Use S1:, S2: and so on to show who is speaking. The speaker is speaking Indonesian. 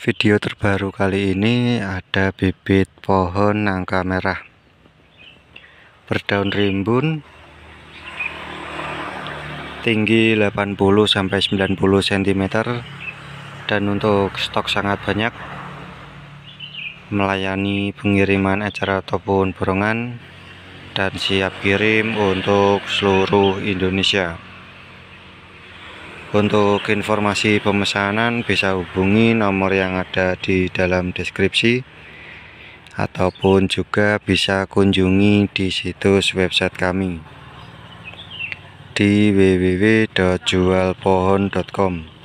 S1: Video terbaru kali ini ada bibit pohon nangka merah Berdaun rimbun Tinggi 80-90 cm Dan untuk stok sangat banyak Melayani pengiriman acara ataupun borongan Dan siap kirim untuk seluruh Indonesia untuk informasi pemesanan bisa hubungi nomor yang ada di dalam deskripsi ataupun juga bisa kunjungi di situs website kami di www.jualpohon.com